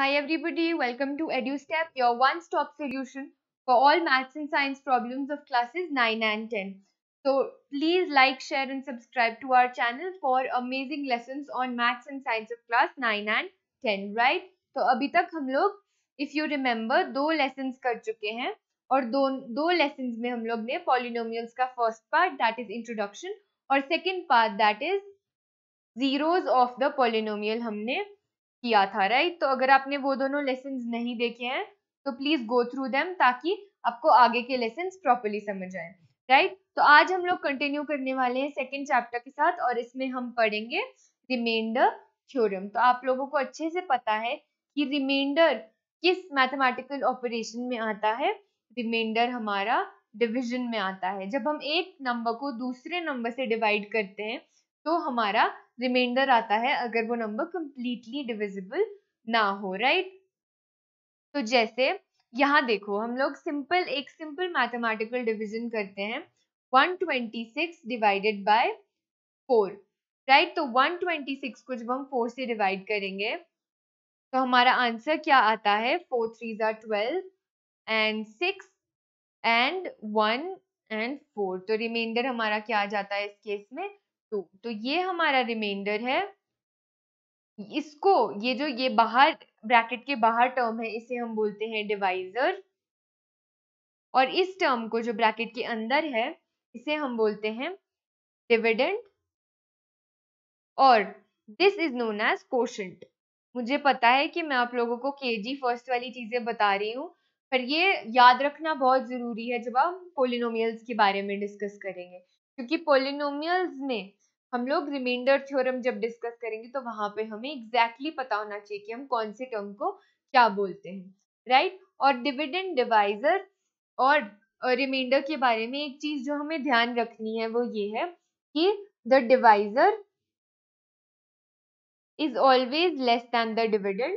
Hi everybody, welcome to EduStep, your one-stop solution for all maths and science problems of classes 9 and 10. So please like, share and subscribe to our channel for amazing lessons on maths and science of class 9 and 10, right? So अभी तक हम लोग, if you remember, दो lessons कर चुके हैं और दो दो lessons में हम लोग ने polynomials का first part, that is introduction, और second part, that is zeros of the polynomial हमने किया था राइट तो अगर आपने वो दोनों लेसन नहीं देखे हैं तो प्लीज गो थ्रू देम ताकि आपको आगे के लेसन प्रॉपरली समझ आए राइट तो आज हम लोग कंटिन्यू करने वाले हैं सेकेंड चैप्टर के साथ और इसमें हम पढ़ेंगे रिमाइंडर थ्योरम तो आप लोगों को अच्छे से पता है कि रिमाइंडर किस मैथमेटिकल ऑपरेशन में आता है रिमाइंडर हमारा डिवीजन में आता है जब हम एक नंबर को दूसरे नंबर से डिवाइड करते हैं तो हमारा रिमाइंडर आता है अगर वो नंबर कंप्लीटली डिविजिबल ना हो राइट तो जैसे यहाँ देखो हम लोग सिंपल एक सिंपल मैथमेटिकल डिविजन करते हैं 126 डिवाइडेड बाय 4 राइट तो 126 को जब हम 4 से डिवाइड करेंगे तो हमारा आंसर क्या आता है फोर थ्री जार twelve and six and one and four तो रिमाइंडर हमारा क्या आ जाता है इस केस में टू तो, तो ये हमारा रिमाइंडर है इसको ये जो ये बाहर ब्रैकेट के बाहर टर्म है इसे हम बोलते हैं डिवाइजर और इस टर्म को जो ब्रैकेट के अंदर है इसे हम बोलते हैं डिविडेंड और this is known as quotient मुझे पता है कि मैं आप लोगों को के जी फर्स्ट वाली चीज़ें बता रही हूँ पर ये याद रखना बहुत ज़रूरी है जब हम पोलिनोमियल्स के बारे में डिस्कस करेंगे क्योंकि पोलिनोमियल्स में हम लोग रिमाइंडर थ्योरम जब डिस्कस करेंगे तो वहां पे हमें एग्जैक्टली exactly पता होना चाहिए कि हम कौन से टर्म को क्या बोलते हैं राइट right? और डिविडेंड डिवाइजर और रिमाइंडर के बारे में एक चीज जो हमें ध्यान रखनी है वो ये है कि the divisor is always less than the dividend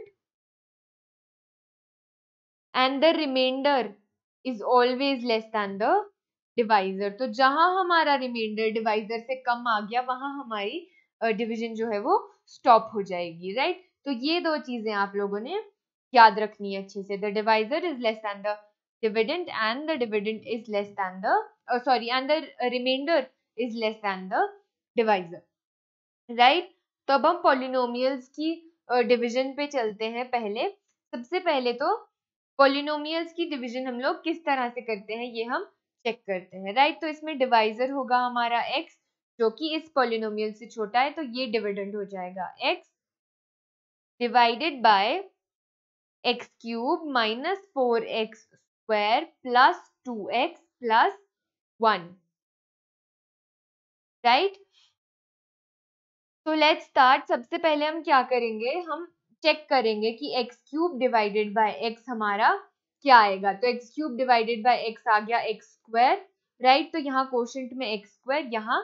and the remainder is always less than the divisor तो जहां हमारा रिमाइंडर डिवाइजर से कम आ गया वहां हमारी डिविजन जो है वो स्टॉप हो जाएगी राइट तो ये दो चीजें आप लोगों ने याद रखनी है अच्छे से the divisor is less than the dividend and the dividend is less than the sorry and the remainder is less than the divisor right तो अब हम पॉलिनोमियल्स की डिविजन पे चलते हैं पहले सबसे पहले तो पॉलिनोमियल्स की डिविजन हम लोग किस तरह से करते हैं ये हम चेक करते हैं राइट तो इसमें डिवाइजर होगा हमारा एक्स जो कि इस पोलिनोमियल से छोटा है तो ये डिविडेंड हो जाएगा x divided by x cube minus four x square plus two x plus one right तो लेट स्टार्ट सबसे पहले हम क्या करेंगे हम चेक करेंगे कि x cube divided by x हमारा क्या आएगा तो x cube divided by x आ गया एक्स स्क्वायर राइट तो यहाँ क्वेश्चन में एक्स स्क्वायर यहाँ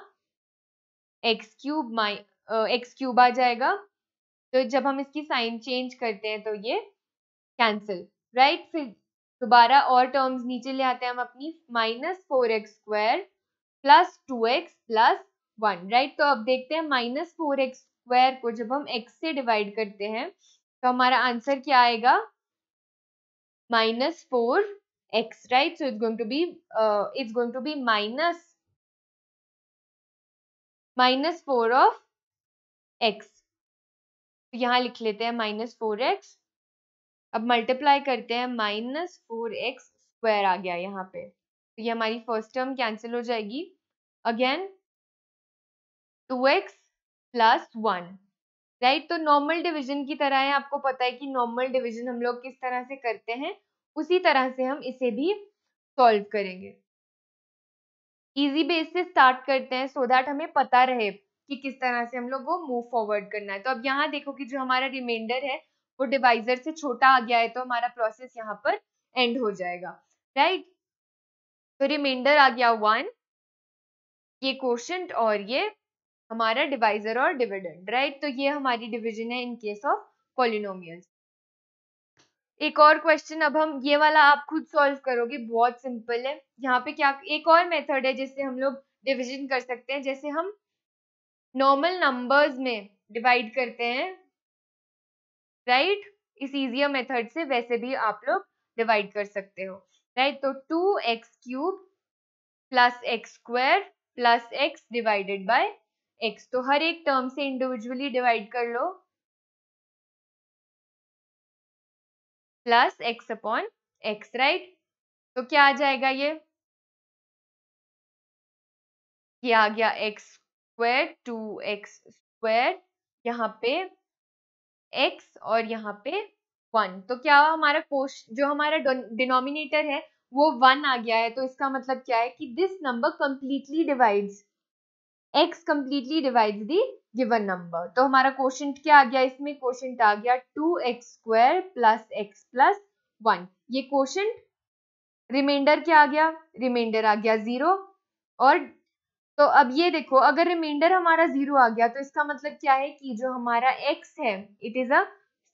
x cube minus x cube आ जाएगा तो जब हम इसकी साइन चेंज करते हैं तो ये कैंसिल राइट फिर दोबारा और टर्म्स नीचे ले आते हैं हम अपनी minus four x square plus two x plus one right तो अब देखते हैं माइनस फोर एक्स स्क्वायर को जब हम एक्स से डिवाइड करते हैं तो हमारा आंसर क्या आएगा minus 4x, right? So it's going to be, uh, it's going to be minus, minus 4 of x. तो यहाँ लिख लेते हैं माइनस फोर एक्स अब मल्टीप्लाई करते हैं माइनस फोर एक्स स्क्वायर आ गया यहाँ पे तो ये हमारी फर्स्ट टर्म कैंसिल हो जाएगी again two x plus one right तो नॉर्मल डिवीजन की तरह है आपको पता है कि नॉर्मल डिवीजन हम लोग किस तरह से करते हैं उसी तरह से हम इसे भी सॉल्व करेंगे इजी बेस से स्टार्ट करते हैं सो दैट हमें पता रहे कि किस तरह से हम लोग वो मूव फॉरवर्ड करना है तो अब यहाँ देखो कि जो हमारा रिमाइंडर है वो डिवाइजर से छोटा आ गया है तो हमारा प्रोसेस यहाँ पर एंड हो जाएगा राइट तो रिमाइंडर आ गया वन ये क्वेश्चन और ये हमारा डिवाइजर और डिविडेंड राइट तो ये हमारी डिविजन है इन केस ऑफ पॉलिनोमियल्स एक और क्वेश्चन अब हम ये वाला आप खुद सॉल्व करोगे बहुत सिंपल है यहाँ पे क्या एक और मेथड है जिससे हम लोग डिविजन कर सकते हैं जैसे हम नॉर्मल नंबर्स में डिवाइड करते हैं राइट इस इजियर मेथड से वैसे भी आप लोग डिवाइड कर सकते हो राइट तो two x cube plus x square plus x divided by x तो हर एक टर्म से इंडिविजुअली डिवाइड कर लो plus x upon x right तो क्या आ जाएगा ये ये आ गया x square two x square यहाँ पे एक्स और यहाँ पे वन तो क्या हमारा कोश जो हमारा डिनोमिनेटर है वो वन आ गया है तो इसका मतलब क्या है कि this number completely divides x completely divides the given number. तो हमारा क्वेश्चन क्या आ गया इसमें क्वेश्चन आ गया two x square plus x plus one ये क्वेश्चन रिमाइंडर क्या आ गया रिमाइंडर आ गया जीरो और तो अब ये देखो अगर रिमाइंडर हमारा जीरो आ गया तो इसका मतलब क्या है कि जो हमारा x है it is a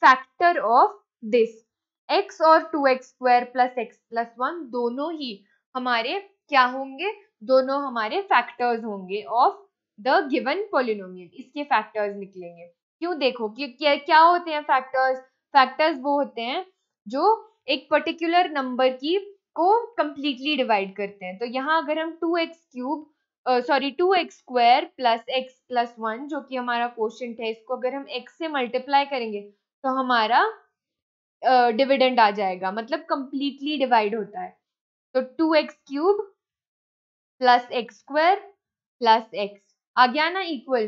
factor of this x और two x square plus x plus one दोनों ही हमारे क्या होंगे दोनों हमारे फैक्टर्स होंगे ऑफ द गिवन पोलिनोमियल इसके फैक्टर्स निकलेंगे क्यों देखो कि क्या होते हैं फैक्टर्स फैक्टर्स वो होते हैं जो एक पर्टिकुलर नंबर की को कम्प्लीटली डिवाइड करते हैं तो यहाँ अगर हम two x cube sorry two x square plus x plus one जो कि हमारा क्वेश्चन है इसको अगर हम एक्स से मल्टीप्लाई करेंगे तो हमारा डिविडेंड uh, आ जाएगा मतलब कम्प्लीटली डिवाइड होता है तो two x cube plus x square plus x आ गया ना इक्वल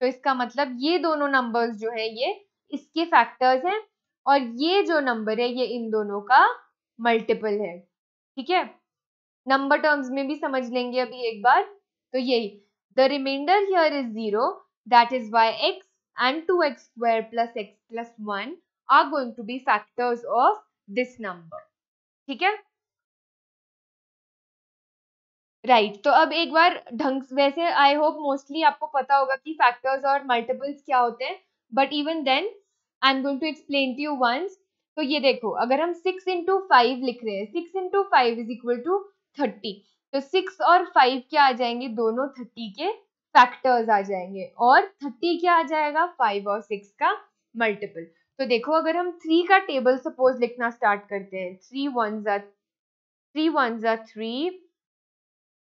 तो इसका मतलब ये दोनों नंबर्स जो है ये इसके फैक्टर्स हैं और ये जो नंबर है ये इन दोनों का मल्टीपल है ठीक है नंबर टर्म्स में भी समझ लेंगे अभी एक बार तो यही the remainder here is zero that is why x two x square plus x plus one are going to be factors of this number ठीक है राइट right. तो अब एक बार ढंग वैसे आई होप मोस्टली आपको पता होगा कि फैक्टर्स और मल्टीपल्स क्या होते हैं but even then I am going to explain to you once तो ये देखो अगर हम सिक्स इंटू फाइव लिख रहे हैं six into five is equal to thirty तो सिक्स और फाइव क्या आ जाएंगे दोनों थर्टी के फैक्टर्स आ जाएंगे और थर्टी क्या आ जाएगा फाइव और सिक्स का मल्टीपल तो देखो अगर हम थ्री का टेबल सपोज लिखना स्टार्ट करते हैं थ्री वन जा थ्री वन जा थ्री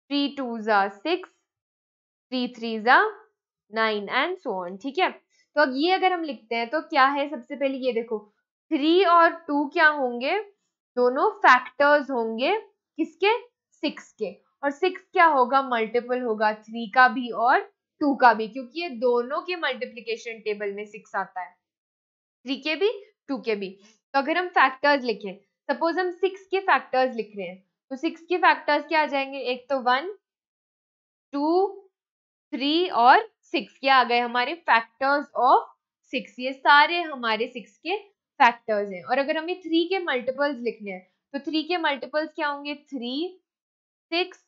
थ्री टू ज़ा सिक्स थ्री थ्री ज़ा नाइन एंड सो ऑन ठीक है तो अब ये अगर हम लिखते हैं तो क्या है सबसे पहले ये देखो थ्री और टू क्या होंगे दोनों फैक्टर्स होंगे किसके सिक्स के और सिक्स क्या होगा मल्टीपल होगा थ्री का भी और टू का भी क्योंकि ये दोनों के मल्टीप्लीकेशन टेबल में सिक्स आता है थ्री के भी टू के भी तो अगर हम फैक्टर्स लिखें सपोज हम सिक्स के फैक्टर्स लिख रहे हैं तो सिक्स के फैक्टर्स क्या आ जाएंगे एक तो वन टू थ्री और सिक्स क्या आ गए हमारे फैक्टर्स ऑफ सिक्स ये सारे हमारे सिक्स के फैक्टर्स हैं और अगर हमें थ्री के मल्टीपल्स लिखने हैं तो थ्री के मल्टीपल्स क्या होंगे थ्री सिक्स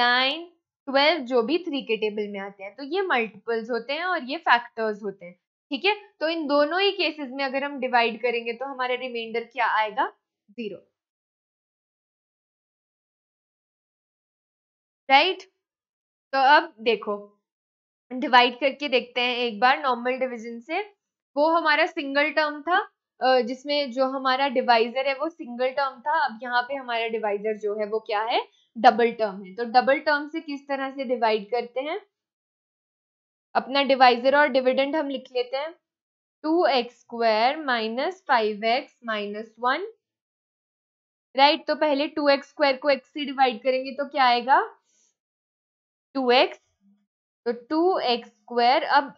नाइन ट्वेल्व जो भी थ्री के टेबल में आते हैं तो ये मल्टीपल्स होते हैं और ये फैक्टर्स होते हैं ठीक है तो इन दोनों ही केसेस में अगर हम डिवाइड करेंगे तो हमारा रिमाइंडर क्या आएगा जीरो राइट तो अब देखो डिवाइड करके देखते हैं एक बार नॉर्मल डिवीजन से वो हमारा सिंगल टर्म था जिसमें जो हमारा डिवाइजर है वो सिंगल टर्म था अब यहाँ पे हमारा डिवाइजर जो है वो क्या है डबल टर्म है तो डबल टर्म से किस तरह से डिवाइड करते हैं अपना डिवाइजर और डिविडेंड हम लिख लेते हैं two x square minus five x minus one right तो पहले टू एक्स स्क्वायर को एक्स से डिवाइड करेंगे तो क्या आएगा टू एक्स तो टू एक्स स्क्वायर अब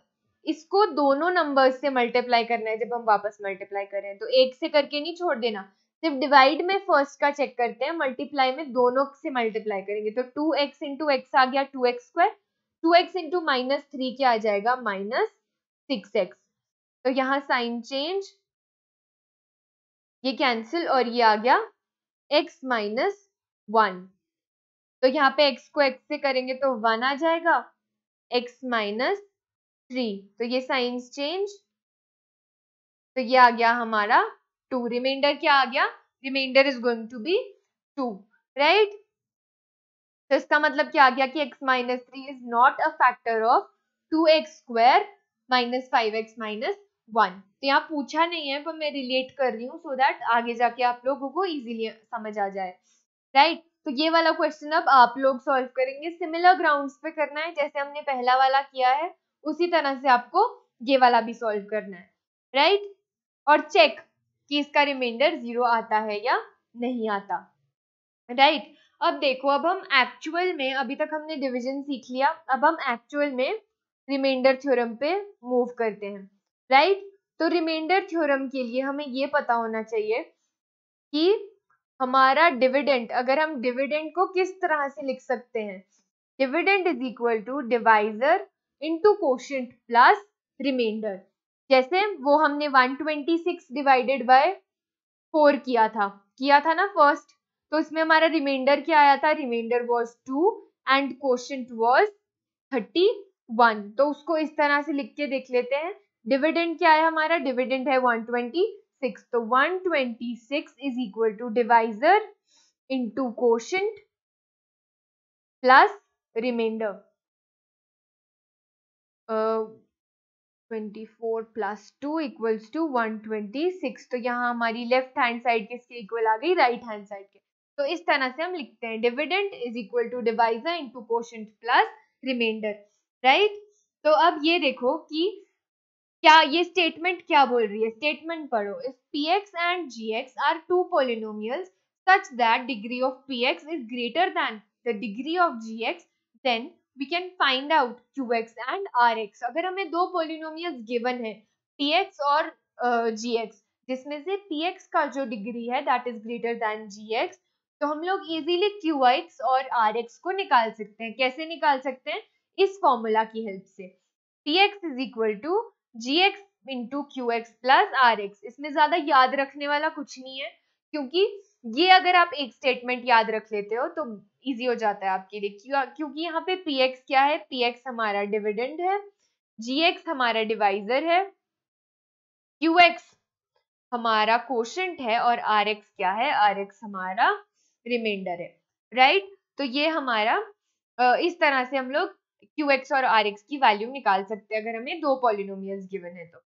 इसको दोनों नंबर से मल्टीप्लाई करना है जब हम वापस मल्टीप्लाई करें तो एक से करके नहीं छोड़ देना सिर्फ डिवाइड में फर्स्ट का चेक करते हैं मल्टीप्लाई में दोनों से मल्टीप्लाई करेंगे तो टू एक्स इंटू एक्स आ गया two x square two x into minus three क्या आ जाएगा माइनस सिक्स एक्स तो यहाँ साइन चेंज ये कैंसिल और ये आ गया एक्स माइनस वन तो यहाँ पे x को x से करेंगे तो वन आ जाएगा x माइनस थ्री तो ये साइंस चेंज तो ये आ गया हमारा टू रिमाइंडर क्या आ गया remainder is going to be two right तो इसका मतलब क्या आ गया कि x minus three is not a factor of two x square minus five x minus one तो यहाँ पूछा नहीं है पर मैं रिलेट कर रही हूँ सो दैट आगे जाके आप लोगों को इजीली समझ आ जाए राइट right? तो ये वाला क्वेश्चन अब आप लोग सॉल्व करेंगे सिमिलर ग्राउंड्स पे करना है जैसे हमने पहला वाला किया है उसी तरह से आपको ये वाला भी सॉल्व करना है राइट और चेक कि इसका रिमाइंडर जीरो आता है या नहीं आता राइट अब देखो अब हम एक्चुअल में अभी तक हमने डिविजन सीख लिया अब हम एक्चुअल में रिमाइंडर थ्योरम पे मूव करते हैं राइट तो रिमाइंडर थ्योरम के लिए हमें ये पता होना चाहिए कि हमारा डिविडेंड अगर हम डिविडेंड को किस तरह से लिख सकते हैं dividend is equal to divisor into quotient plus remainder जैसे वो हमने 126 डिवाइडेड बाय फोर किया था किया था ना फर्स्ट तो उसमें हमारा रिमाइंडर क्या आया था remainder was two and question was thirty one तो उसको इस तरह से लिख के देख लेते हैं डिविडेंड क्या है हमारा डिविडेंड है वन ट्वेंटी सिक्स तो one twenty six is equal to divisor into quotient plus remainder twenty 24 plus 2 equals to 126. तो यहाँ हमारी लेफ्ट हैंड साइड किसके इक्वल आ गई राइट हैंड साइड के तो इस तरह से हम लिखते हैं dividend is equal to divisor into quotient plus remainder right तो अब ये देखो कि क्या ये स्टेटमेंट क्या बोल रही है स्टेटमेंट पढ़ो if p x and g x are two polynomials such that degree of p x is greater than the degree of g x then we can find out q x and r x अगर हमें दो polynomial given है p x और g uh, x जिसमें से p x का जो degree है that is greater than g x तो हम लोग इजिली क्यू एक्स और आर एक्स को निकाल सकते हैं कैसे निकाल सकते हैं इस फॉर्मूला की हेल्प से p x is equal to g x into q x plus r x इसमें ज्यादा याद रखने वाला कुछ नहीं है क्योंकि ये अगर आप एक स्टेटमेंट याद रख लेते हो तो इजी हो जाता है आपके लिए क्योंकि यहाँ पे पी एक्स क्या है पी एक्स हमारा डिविडेंड है जी एक्स हमारा डिवाइजर है क्यू एक्स हमारा कोशेंट है और आर एक्स क्या है आर एक्स हमारा रिमाइंडर है राइट right? तो ये हमारा इस तरह से हम लोग क्यू एक्स और आर एक्स की वैल्यू निकाल सकते हैं अगर हमें दो पॉलिनोमियल्स गिवन है तो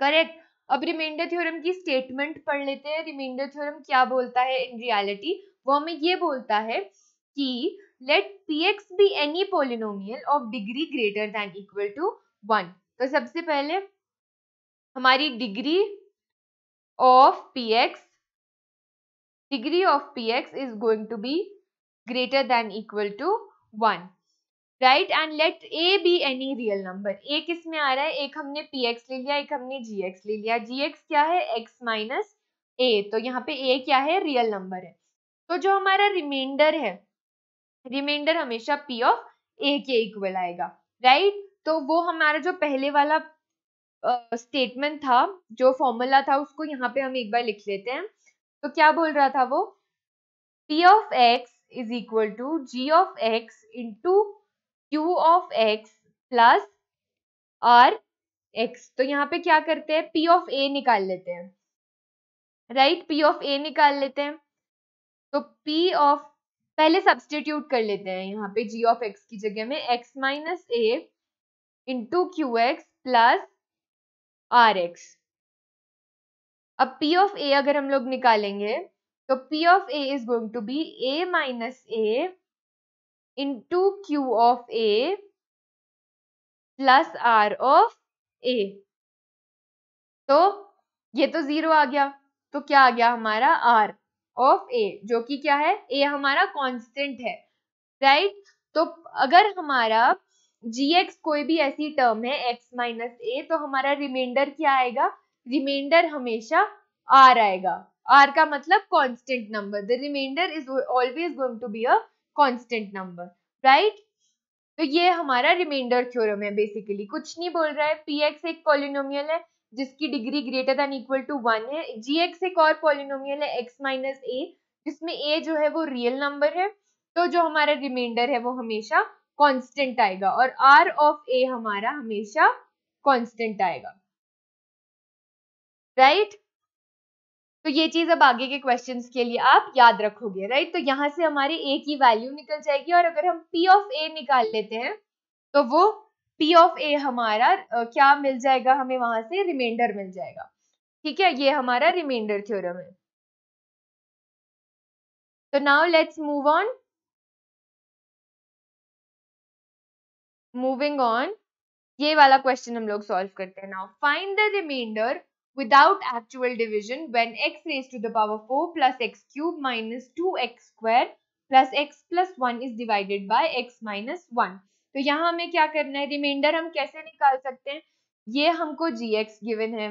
करेक्ट अब रिमाइंडर थ्योरम की स्टेटमेंट पढ़ लेते हैं रिमाइंडर थ्योरम क्या बोलता है इन रियालिटी वो हमें ये बोलता है कि let p x be any polynomial of degree greater than equal to one तो सबसे पहले हमारी degree of p x degree of p x is going to be greater than equal to one right and let a be any real number a किस में आ रहा है एक हमने पी एक्स ले लिया एक हमने जी एक्स ले लिया जी एक्स क्या है एक्स माइनस ए तो यहाँ पे ए क्या है रियल नंबर है तो जो हमारा रिमाइंडर है रिमाइंडर हमेशा पी ऑफ ए के इक्वल आएगा राइट तो वो हमारा जो पहले वाला स्टेटमेंट uh, था जो फॉर्मूला था उसको यहाँ पे हम एक बार लिख लेते हैं तो क्या बोल रहा था वो p of x is equal to g of x into q of x plus r x तो यहाँ पे क्या करते हैं पी ऑफ ए निकाल लेते हैं राइट पी ऑफ ए निकाल लेते हैं तो पी ऑफ पहले सब्सटीट्यूट कर लेते हैं यहाँ पे जी ऑफ एक्स की जगह में x minus a into q x plus r x अब पी ऑफ ए अगर हम लोग निकालेंगे तो p of a is going to be a minus a into q of a plus r of a तो ये तो जीरो आ गया तो क्या आ गया हमारा आर ऑफ ए जो कि क्या है ए हमारा कांस्टेंट है राइट right? तो अगर हमारा जी एक्स कोई भी ऐसी टर्म है एक्स माइनस ए तो हमारा रिमाइंडर क्या आएगा रिमाइंडर हमेशा आर आएगा आर का मतलब constant number the remainder is always going to be a constant number right तो ये हमारा रिमाइंडर थ्योरम है बेसिकली कुछ नहीं बोल रहा है पी एक्स एक पॉलिनोमियल है जिसकी degree greater than equal to one है जी एक्स एक और पॉलिनोमियल है एक्स माइनस ए जिसमें ए जो है वो रियल नंबर है तो जो हमारा रिमाइंडर है वो हमेशा कांस्टेंट आएगा और आर ऑफ ए हमारा हमेशा कांस्टेंट आएगा राइट right? तो ये चीज अब आगे के क्वेश्चन के लिए आप याद रखोगे राइट तो यहाँ से हमारी ए की वैल्यू निकल जाएगी और अगर हम पी ऑफ ए निकाल लेते हैं तो वो पी ऑफ ए हमारा क्या मिल जाएगा हमें वहां से रिमाइंडर मिल जाएगा ठीक है ये हमारा रिमाइंडर थ्योरम है तो now let's move on moving on ये वाला क्वेश्चन हम लोग सॉल्व करते हैं now find the remainder without actual division when x raised to the power 4 plus x cube minus 2x square plus x plus 1 is divided by x minus 1. तो यहाँ हमें क्या करना है रिमाइंडर हम कैसे निकाल सकते हैं ये हमको जी एक्स गिवन है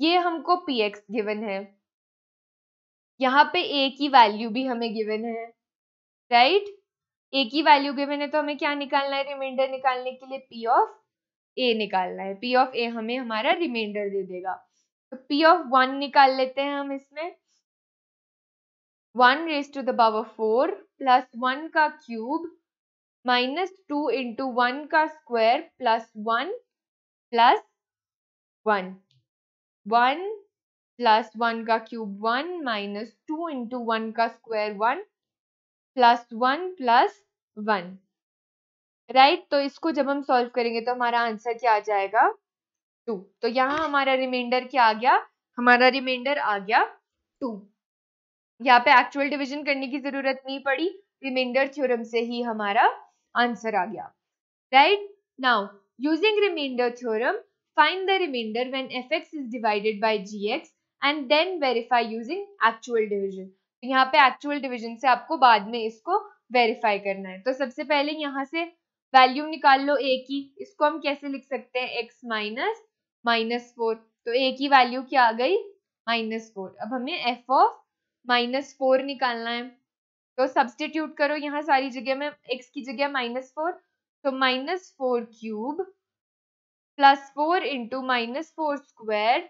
ये हमको पी एक्स गिवन है यहाँ पे ए की वैल्यू भी हमें गिवन है राइट ए की वैल्यू गिवन है तो हमें क्या निकालना है रिमाइंडर निकालने के लिए पी ऑफ ए निकालना है पी ऑफ ए हमें हमारा रिमाइंडर दे देगा पी ऑफ वन निकाल लेते हैं हम इसमें one raise to the power four plus one का cube minus two into one का square plus one plus one one plus one का cube one minus two into one का square one plus one plus one right तो इसको जब हम solve करेंगे तो हमारा आंसर क्या आ जाएगा टू तो यहाँ हमारा रिमाइंडर क्या आ गया हमारा रिमाइंडर आ गया टू यहाँ पे एक्चुअल डिवीजन करने की जरूरत नहीं पड़ी रिमाइंडर थ्योरम से ही हमारा आंसर आ गया right now using remainder theorem the remainder when f x is divided by g x and then verify using actual division यहाँ पे एक्चुअल डिविजन से आपको बाद में इसको वेरीफाई करना है तो सबसे पहले यहाँ से वैल्यू निकाल लो ए की इसको हम कैसे लिख सकते हैं एक्स माइनस माइनस फोर तो ए की वैल्यू क्या आ गई माइनस फोर अब हमें एफ ऑफ माइनस फोर निकालना है तो सब्सटीट्यूट करो यहाँ सारी जगह में एक्स की जगह माइनस फोर तो minus four cube plus four into minus four square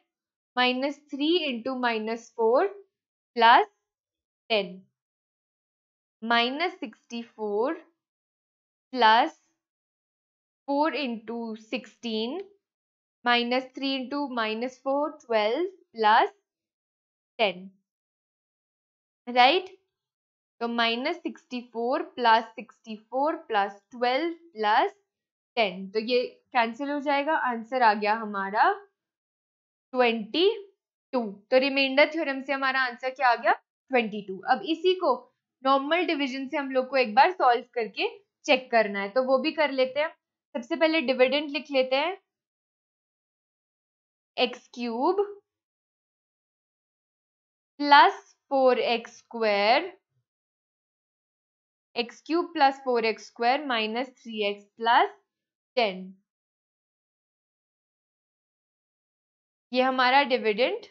minus three into minus four plus ten minus sixty four plus four into sixteen minus three into minus four twelve plus ten right तो minus sixty four plus sixty four plus twelve plus ten तो ये cancel हो जाएगा answer आ गया हमारा twenty two तो remainder theorem से हमारा आंसर क्या आ गया ट्वेंटी टू अब इसी को नॉर्मल डिवीजन से हम लोग को एक बार सॉल्व करके चेक करना है तो वो भी कर लेते हैं सबसे पहले डिविडेंड लिख लेते हैं x cube plus four x square x cube plus four x square minus three x plus ten ये हमारा डिविडेंड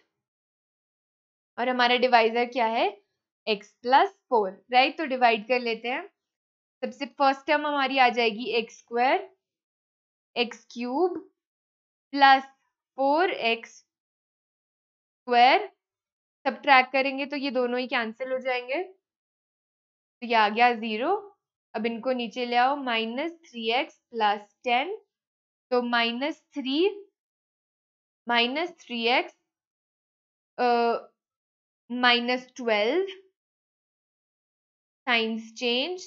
और हमारा डिवाइजर क्या है x प्लस फोर राइट तो डिवाइड कर लेते हैं सबसे फर्स्ट टर्म हमारी आ जाएगी x square x cube plus four x square subtract करेंगे तो ये दोनों ही कैंसिल हो जाएंगे तो ये आ गया जीरो अब इनको नीचे ले आओ minus three x plus ten तो minus three minus three x minus twelve signs change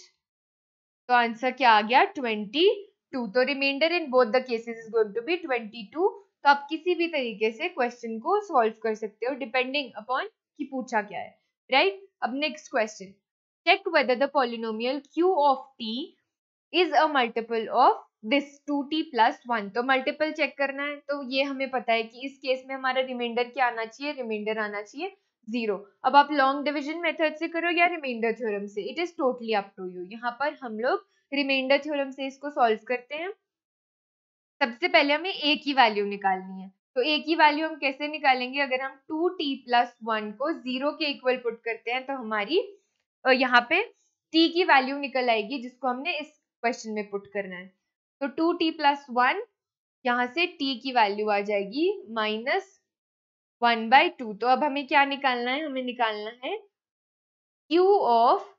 तो आंसर क्या आ गया ट्वेंटी टू तो remainder in both the cases is going to be twenty two तो आप किसी भी तरीके से क्वेश्चन को सॉल्व कर सकते हो डिपेंडिंग अपॉन कि पूछा क्या है राइट right? अब next question whether the the q of t is a multiple of this two t plus one तो मल्टीपल चेक करना है तो ये हमें पता है कि इस केस में हमारा रिमाइंडर क्या आना चाहिए रिमाइंडर आना चाहिए जीरो अब आप लॉन्ग डिविजन मेथड से करो या रिमाइंडर थ्योरम से it is totally up to you यहाँ पर हम लोग रिमाइंडर थ्योरम से इसको सॉल्व करते हैं सबसे पहले हमें ए की वैल्यू निकालनी है तो ए की वैल्यू हम कैसे निकालेंगे अगर हम टू टी प्लस वन को जीरो के इक्वल पुट करते हैं तो हमारी यहाँ पे टी की वैल्यू निकल आएगी जिसको हमने इस क्वेश्चन में पुट करना है तो टू टी प्लस वन यहाँ से टी की वैल्यू आ जाएगी माइनस वन बाई टू तो अब हमें क्या निकालना है हमें निकालना है q of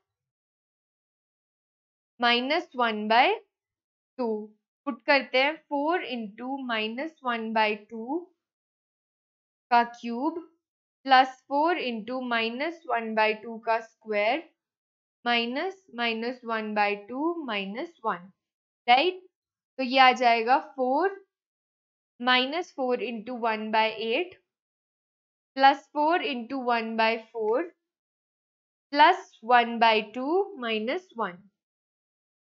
minus one by two put करते हैं four into minus one by two का cube plus four into minus one by two का square minus minus one by two minus one right तो ये आ जाएगा four minus four into one by eight plus four into one by four plus one by two minus one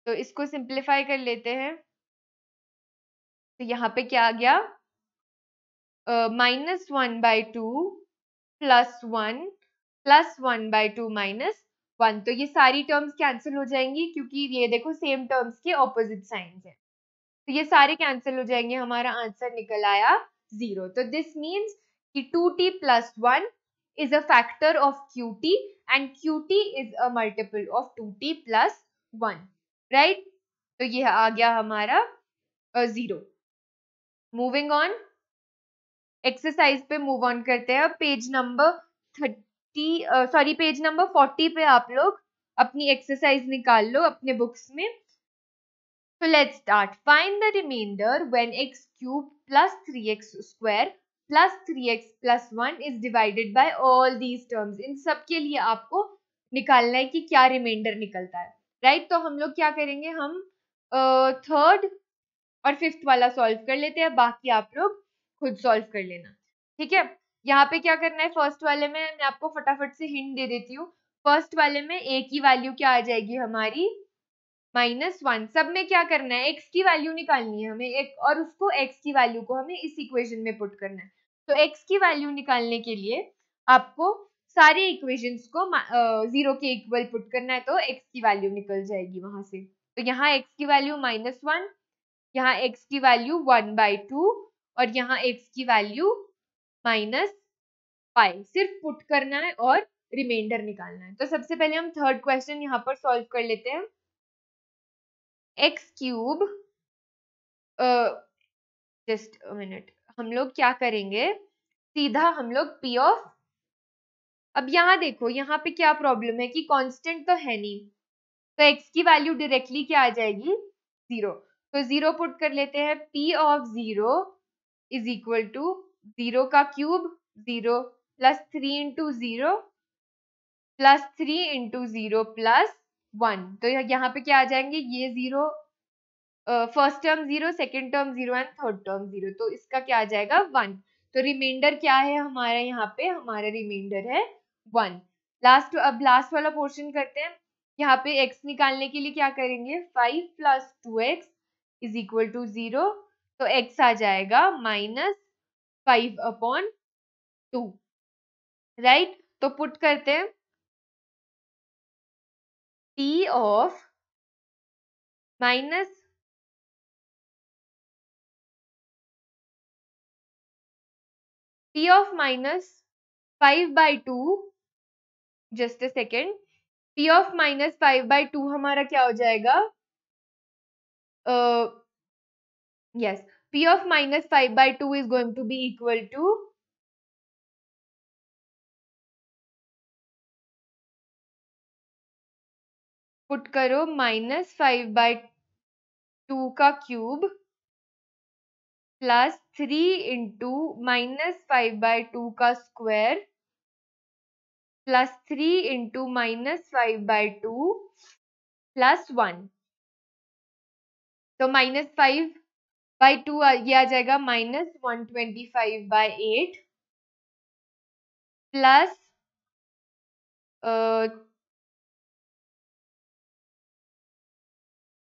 तो इसको simplify कर लेते हैं तो यहाँ पे क्या आ गया minus one by two plus one plus one by two minus one तो ये सारी टर्म्स कैंसिल हो जाएंगी क्योंकि ये देखो सेम टर्म्स के ऑपोजिट साइंस है तो ये सारे कैंसिल हो जाएंगे हमारा आंसर निकल आया जीरो तो दिस मीन्स कि two t plus one is a factor of q t and q t is a multiple of two t plus one right तो ये आ गया हमारा zero uh, moving on exercise पे मूव ऑन करते हैं page number thirty sorry page number forty पे आप लोग अपनी एक्सरसाइज निकाल लो अपने बुक्स में let's start find the remainder when x cube plus three x square plus three x plus one is divided by all these terms इन सब के लिए आपको निकालना है कि क्या रिमाइंडर निकलता है राइट right? तो हम लोग क्या करेंगे हम थर्ड uh, और फिफ्थ वाला सॉल्व कर लेते हैं बाकी आप लोग खुद सॉल्व कर लेना ठीक है यहाँ पे क्या करना है फर्स्ट वाले में मैं आपको फटाफट से हिंट दे देती हूँ फर्स्ट वाले में ए की वैल्यू क्या आ जाएगी हमारी माइनस वन सब में क्या करना है एक्स की वैल्यू निकालनी है हमें एक और उसको एक्स की वैल्यू को हमें इस इक्वेशन में पुट करना है तो एक्स की वैल्यू निकालने के लिए आपको सारे इक्वेशन को जीरो के इक्वल पुट करना है तो एक्स की वैल्यू निकल जाएगी वहां से तो यहाँ एक्स की वैल्यू माइनस वन यहाँ x की वैल्यू वन बाई टू और यहाँ x की वैल्यू माइनस फाइव सिर्फ पुट करना है और रिमाइंडर निकालना है तो सबसे पहले हम थर्ड क्वेश्चन यहाँ पर सॉल्व कर लेते हैं एक्स क्यूब जस्ट मिनट हम लोग क्या करेंगे सीधा हम लोग पी ऑफ अब यहाँ देखो यहाँ पे क्या प्रॉब्लम है कि कांस्टेंट तो है नहीं तो एक्स की वैल्यू डायरेक्टली क्या आ जाएगी जीरो तो जीरो पुट कर लेते हैं p of zero is equal to zero का cube zero plus three into zero plus three into zero plus one तो यहाँ पे क्या आ जाएंगे ये zero first term zero second term zero and third term zero तो इसका क्या आ जाएगा वन तो रिमाइंडर क्या है हमारा यहाँ पे हमारा रिमाइंडर है वन लास्ट अब लास्ट वाला पोर्शन करते हैं यहाँ पे एक्स निकालने के लिए क्या करेंगे five plus two x is equal to zero तो एक्स आ जाएगा minus five upon two right तो पुट करते हैं t of minus t of minus five by two just a second p of minus five by two हमारा क्या हो जाएगा uh, yes p of minus 5 by 2 is going to be equal to put करो minus five by two का cube plus three into minus five by two का square plus three into minus five by two plus one तो minus five by two ये आ जाएगा minus one twenty five by eight plus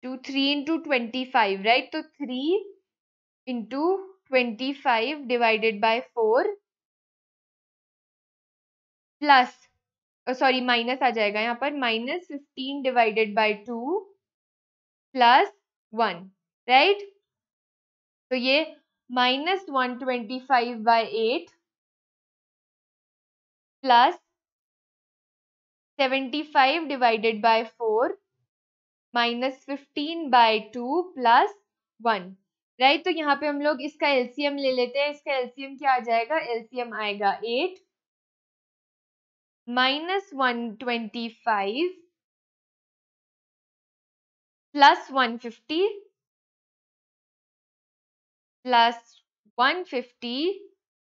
two three into twenty five right तो three into twenty five divided by four plus sorry minus आ जाएगा यहाँ पर minus fifteen divided bye two plus one right तो ये minus one twenty five by eight plus seventy five divided by four minus fifteen by two plus one right तो यहाँ पे हम लोग इसका एलसीएम ले लेते हैं इसका एलसीएम क्या आ जाएगा एलसीएम आएगा eight minus one twenty five plus one fifty plus one fifty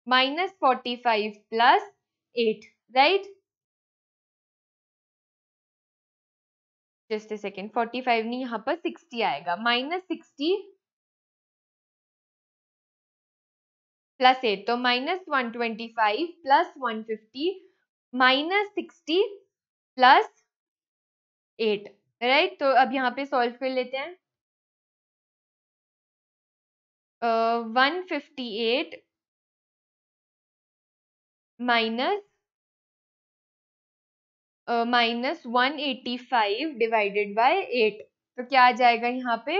minus forty five plus eight right just a second forty five नहीं यहां पर सिक्सटी आएगा माइनस सिक्सटी प्लस एट तो minus one twenty five plus one fifty minus sixty plus eight right तो अब यहाँ पे solve कर लेते हैं one fifty eight minus minus one eighty five divided by eight तो क्या आ जाएगा यहाँ पे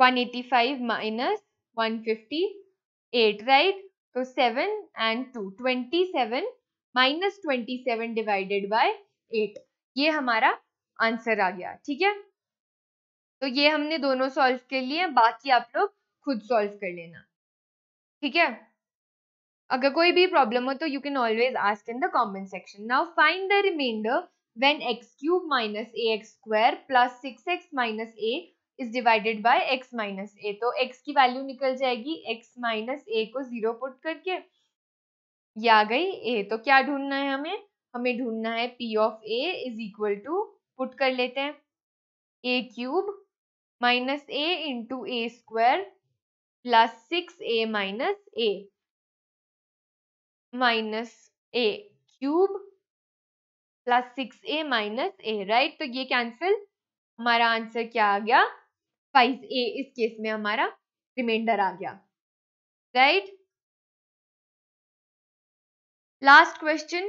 one eighty five minus one fifty eight right तो seven and two twenty seven minus twenty seven divided by eight ये हमारा आंसर आ गया ठीक है तो ये हमने दोनों सॉल्व कर लिए बाकी आप लोग खुद सॉल्व कर लेना ठीक है अगर कोई भी प्रॉब्लम हो तो you can always ask in the comment section now find the remainder when x cube minus a x square plus six x minus a is divided by x minus a तो x की value निकल जाएगी x minus ए को zero put करके ये आ गई ए तो क्या ढूंढना है हमें हमें ढूंढना है p of a is equal to put कर लेते हैं a cube minus a into a square plus six a minus a minus a cube plus six a minus a right तो ये कैंसिल हमारा आंसर क्या आ गया फाइव ए इस केस में हमारा रिमाइंडर आ गया right right? Last question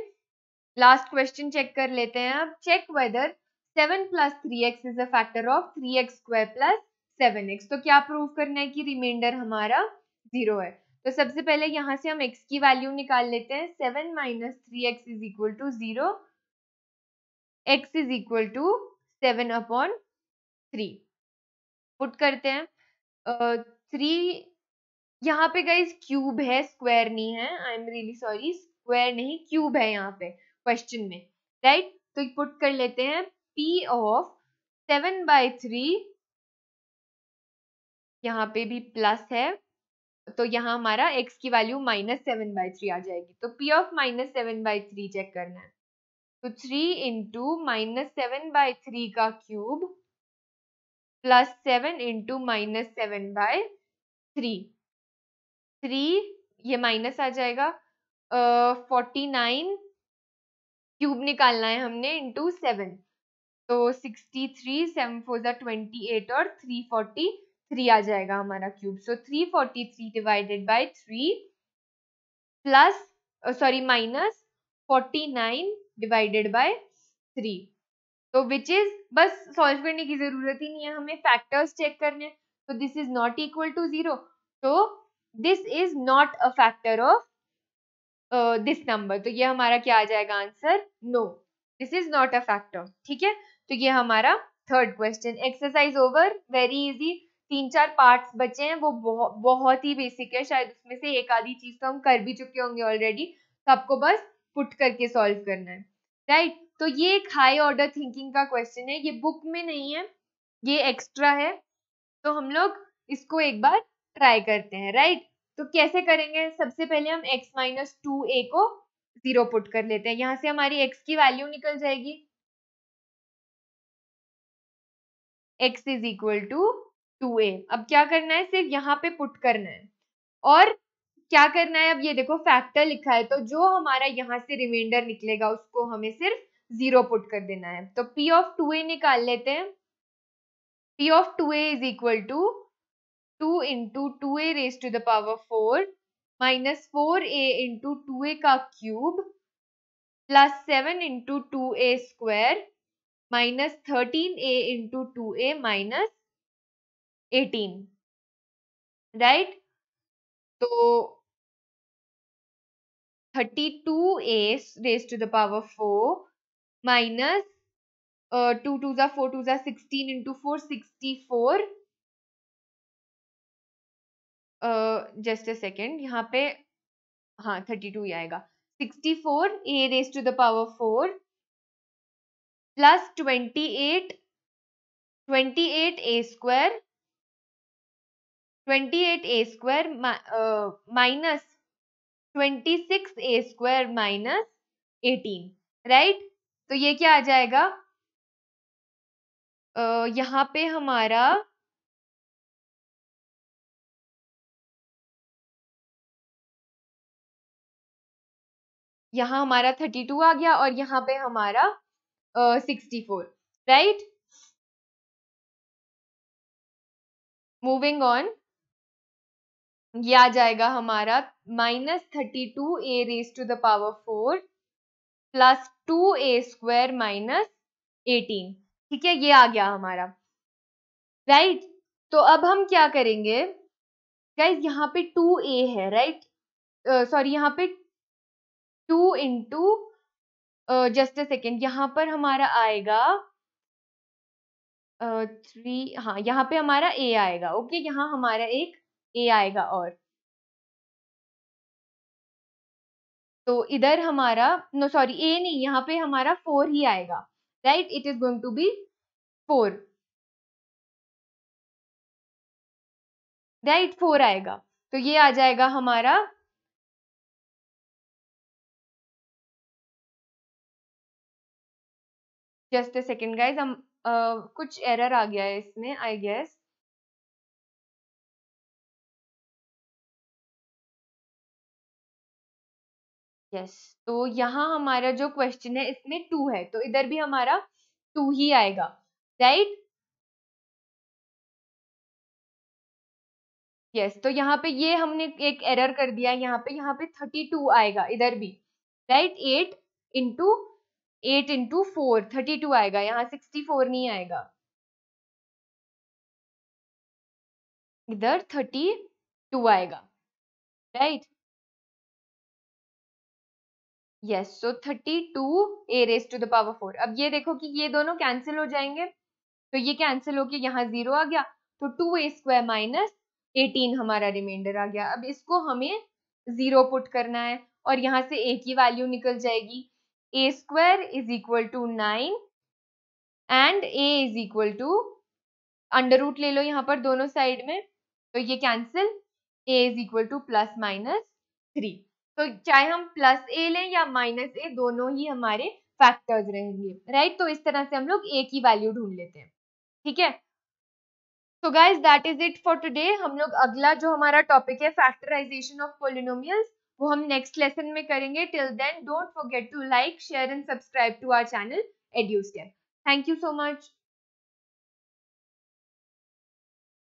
last question check कर लेते हैं अब check whether seven plus three x is a factor of three x square plus seven x तो क्या प्रूव करना है कि रिमाइंडर हमारा जीरो है तो सबसे पहले यहाँ से हम एक्स की वैल्यू निकाल लेते हैं seven minus three x is equal to zero x is equal to seven upon three put करते हैं थ्री uh, यहाँ पे गाइज क्यूब है स्क्वायर नहीं है I am really sorry square नहीं क्यूब है यहाँ पे क्वेश्चन में राइट तो पुट कर लेते हैं p of seven by three यहाँ पे भी प्लस है तो यहाँ हमारा एक्स की value minus seven by three आ जाएगी तो p of minus seven by three check करना है तो three into minus seven by three का cube plus seven into minus seven by three three ये माइनस आ जाएगा फोर्टी नाइन क्यूब निकालना है हमने इंटू सेवन तो sixty three seven four twenty eight और थ्री फोर्टी थ्री आ जाएगा हमारा cube so three forty three divided by three plus sorry minus forty nine divided by three तो विच इज बस सॉल्व करने की जरूरत ही नहीं है हमें फैक्टर्स चेक करने तो this is not equal to zero तो this is not a factor of this number तो ये हमारा क्या आ जाएगा answer no this is not a factor ठीक है तो ये हमारा third question exercise over very easy तीन चार पार्ट्स बचे हैं वो बहुत बहुत ही बेसिक है शायद उसमें से एक आधी चीज तो हम कर भी चुके होंगे ऑलरेडी तो आपको बस पुट करके सॉल्व करना है राइट right? तो ये एक हाई ऑर्डर थिंकिंग का क्वेश्चन है ये बुक में नहीं है ये एक्स्ट्रा है तो हम लोग इसको एक बार ट्राई करते हैं राइट right? तो कैसे करेंगे सबसे पहले हम x माइनस टू ए को जीरो पुट कर लेते हैं यहां से हमारी x की वैल्यू निकल जाएगी x is equal to two a अब क्या करना है सिर्फ यहाँ पे पुट करना है और क्या करना है अब ये देखो फैक्टर लिखा है तो जो हमारा यहाँ से रिमाइंडर निकलेगा उसको हमें सिर्फ जीरो पुट कर देना है तो p ऑफ टू ए निकाल लेते हैं p of two a is equal to 2 into 2a raised to the power 4 minus 4a into 2a cubed plus cube plus 7 into 2a square minus 13a into 2a minus 18 right so 32a raised to the power 4 minus uh, 2 2s are 4 2s are 16 into 4 64 just a second यहाँ पे हाँ thirty two ही आएगा sixty four a raise to the power four plus twenty eight twenty eight a square twenty eight a square minus twenty six a square minus eighteen right तो ये क्या आ जाएगा uh, यहाँ पे हमारा यहाँ हमारा थर्टी टू आ गया और यहाँ पे हमारा sixty four right moving on ये आ जाएगा हमारा minus thirty two a raise to the power four plus two a square minus eighteen ठीक है ये आ गया हमारा राइट right? तो अब हम क्या करेंगे गाइज यहाँ पे टू ए है राइट सॉरी यहाँ पे two into just a second यहां पर हमारा आएगा थ्री uh, हाँ यहाँ पे हमारा ए आएगा ओके okay? यहाँ हमारा एक ए आएगा और तो इधर हमारा नो सॉरी ए नहीं यहाँ पे हमारा फोर ही आएगा right it is going to be four right four आएगा तो ये आ जाएगा हमारा जस्ट अ सेकेंड गाइज हम कुछ एरर आ गया है इसमें आई गेस यस तो यहाँ हमारा जो क्वेश्चन है इसमें टू है तो इधर भी हमारा टू ही आएगा राइट यस yes, तो यहाँ पे ये हमने एक एरर कर दिया यहाँ पे यहाँ पे थर्टी टू आएगा इधर भी right eight into eight into four thirty two आएगा यहाँ सिक्सटी फोर नहीं आएगा इधर थर्टी टू आएगा right yes so thirty two a raise to the power four अब ये देखो कि ये दोनों कैंसिल हो जाएंगे तो ये कैंसिल होके यहाँ जीरो आ गया तो two a square minus eighteen हमारा रिमाइंडर आ गया अब इसको हमें जीरो पुट करना है और यहाँ से ए की वैल्यू निकल जाएगी a square is equal to 9 and a is equal to under root ले लो यहाँ पर दोनों साइड में तो ये cancel a is equal to plus minus three तो चाहे हम प्लस ए लें या माइनस ए दोनों ही हमारे फैक्टर्स रहेंगे राइट तो इस तरह से हम लोग ए की वैल्यू ढूंढ लेते हैं ठीक है so guys that is it for today हम लोग अगला जो हमारा टॉपिक है फैक्टराइजेशन ऑफ पोलिनोमियल्स वो हम नेक्स्ट लेसन में करेंगे till then don't forget to like share and subscribe to our channel Edustep thank you so much